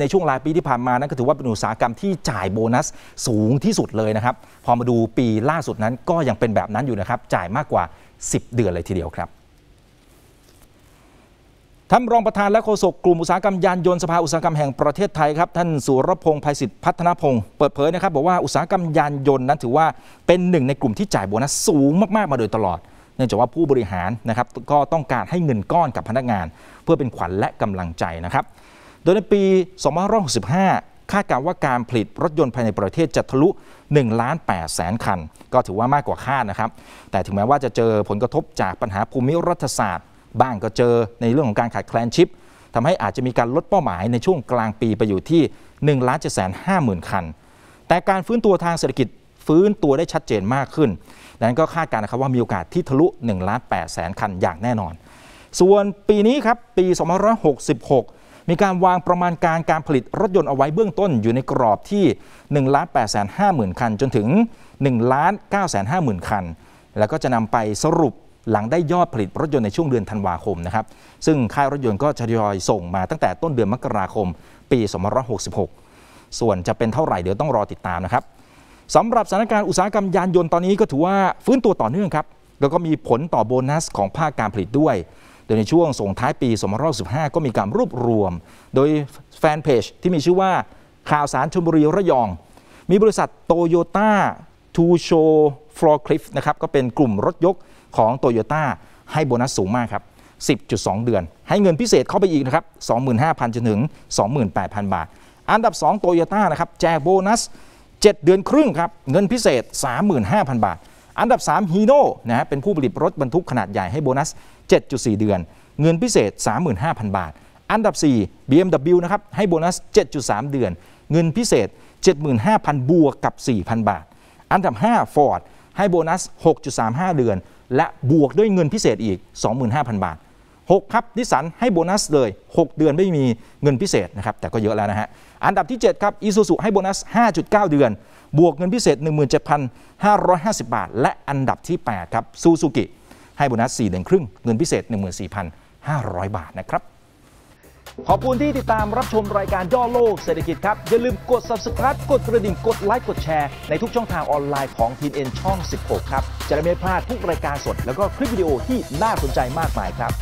ในช่วงรายปีที่ผ่านมานั้นก็ถือว่าเป็นอุตสาหกรรมที่จ่ายโบนัสสูงที่สุดเลยนะครับ พอมาดูปีล่าสุดนั้นก็ยังเป็นแบบนั้นอยู่นะครับจ่ายมากกว่า 10 เดือนเลยทีเดียวครับท่านรองประธานและโฆษกกลุ่มอุตสาหกรรมยาน ยนต์สภาอุตสาหกรรมแห่งประเทศไทยครับท่านสุรพงศ์ภัยศิษฐ์พัฒนพงศ์เปิดเผยนะครับบอกว่าอุตสาหกรรมยานยนต์ นั้นถือว่าเป็นหนึ่งในกลุ่มที่จ่ายโบนัสสูงมากๆมาโดยตลอด เนื่องจากว่าผู้บริหารนะครับก็ต้องการให้เงินก้อนกับพนักงาน เพื่อเป็นขวัญและกำลังใจนะครับโดยในปี2565คาดการว่าการผลิตรถยนต์ภายในประเทศจะทะลุ1ล้าน8แสนคัน ก็ถือว่ามากกว่าคาดนะครับ แต่ถึงแม้ว่าจะเจอผลกระทบจากปัญหาภูมิรัฐศาสตร์บ้างก็เจอในเรื่องของการขาดแคลนชิป ทำให้อาจจะมีการลดเป้าหมายในช่วงกลางปีไปอยู่ที่1ล้าน7แสน5หมื่นคัน แต่การฟื้นตัวทางเศรษฐกิจฟื้นตัวได้ชัดเจนมากขึ้นดังนั้นก็คาดการนะครับว่ามีโอกาสที่ทะลุ1ล้าน8แสนคัน อย่างแน่นอน ส่วนปีนี้ครับปี2566มีการวางประมาณการการผลิตรถยนต์เอาไว้เบื้องต้นอยู่ในกรอบที่1ล้าน8 5 0 0 0 คัน จนถึง1ล้าน9 5 0 0 0 คัน แล้วก็จะนำไปสรุปหลังได้ยอดผลิตรถยนต์ในช่วงเดือนธันวาคมนะครับซึ่งค่ายรถยนต์ก็ทยอยส่งมาตั้งแต่ต้นเดือนมกราคมปี2566 ส่วนจะเป็นเท่าไหร่เดี๋ยวต้องรอติดตามนะครับสำหรับสถานการณ์อุตสาหกรรมยานยนต์ตอนนี้ก็ถือว่าฟื้นตัวต่อเนื่องครับแล้วก็มีผลต่อโบนัสของภาคการผลิตด้วยโดยในช่วงส่งท้ายปี 2565ก็มีการรวบรวมโดยแฟนเพจที่มีชื่อว่าข่าวสารชลบุรีระยอง มีบริษัทโตโยต้าทูโชฟลอร์คลิฟนะครับก็เป็นกลุ่มรถยกของโตโยต้าให้โบนัสสูงมากครับ 10.2 เดือน ให้เงินพิเศษเข้าไปอีกนะครับ 25,000จนถึง 28,000 บาท อันดับ 2 โตโยต้านะครับแจกโบนัส 7 เดือนครึ่งครับเงินพิเศษ 35,000 บาทอันดับ3ฮีโน่นะฮะเป็นผู้ผลิตรถบรรทุกขนาดใหญ่ให้โบนัส 7.4 เดือน เงินพิเศษ 35,000 บาท อันดับ 4 BMW นะครับให้โบนัส 7.3 เดือน เงินพิเศษ 75,000 บวกกับ 4,000 บาท อันดับ 5 Ford ให้โบนัส 6.35 เดือน และบวกด้วยเงินพิเศษอีก 25,000 บาท6 ครับนิสสันให้โบนัสเลย 6 เดือนไม่มีเงินพิเศษนะครับ แต่ก็เยอะแล้วนะฮะอันดับที่ 7 ครับอีซูซุให้โบนัส 5.9 เดือน บวกเงินพิเศษ 17,550 บาท และอันดับที่ 8 ครับซูซูกิให้โบนัส4เดือนครึ่งเงินพิเศษ 14,500 บาทนะครับ ขอบคุณที่ติดตามรับชมรายการย่อโลกเศรษฐกิจครับ อย่าลืมกด subscribe กดกระดิ่งกดไลค์กดแชร์ในทุกช่องทางออนไลน์ของทีนเอ็นช่อง 16ครับจะได้ไม่พลาดทุกรายการสดแล้วก็คลิปวิดีโอที่น่าสนใจมากมายครับ